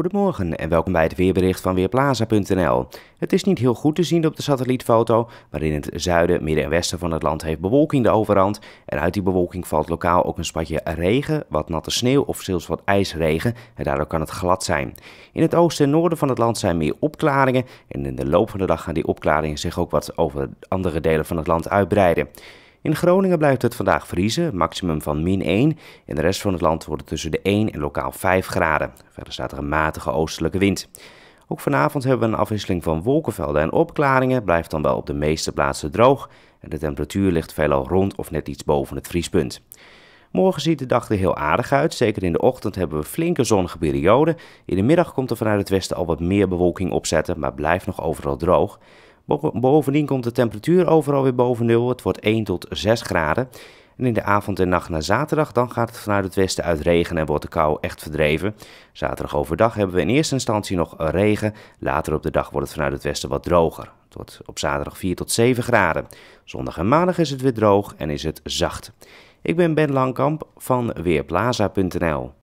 Goedemorgen en welkom bij het weerbericht van Weerplaza.nl. Het is niet heel goed te zien op de satellietfoto, maar in het zuiden, midden en westen van het land heeft bewolking de overhand. En uit die bewolking valt lokaal ook een spatje regen, wat natte sneeuw of zelfs wat ijsregen. En daardoor kan het glad zijn. In het oosten en noorden van het land zijn meer opklaringen. En in de loop van de dag gaan die opklaringen zich ook wat over andere delen van het land uitbreiden. In Groningen blijft het vandaag vriezen, maximum van min 1. In de rest van het land wordt het tussen de 1 en lokaal 5 graden. Verder staat er een matige oostelijke wind. Ook vanavond hebben we een afwisseling van wolkenvelden en opklaringen. Blijft dan wel op de meeste plaatsen droog. En de temperatuur ligt veelal rond of net iets boven het vriespunt. Morgen ziet de dag er heel aardig uit. Zeker in de ochtend hebben we flinke zonnige perioden. In de middag komt er vanuit het westen al wat meer bewolking opzetten, maar blijft nog overal droog. Bovendien komt de temperatuur overal weer boven nul. Het wordt 1 tot 6 graden. En in de avond en nacht naar zaterdag dan gaat het vanuit het westen uit regen en wordt de kou echt verdreven. Zaterdag overdag hebben we in eerste instantie nog regen. Later op de dag wordt het vanuit het westen wat droger. Het wordt op zaterdag 4 tot 7 graden. Zondag en maandag is het weer droog en is het zacht. Ik ben Ben Langkamp van Weerplaza.nl.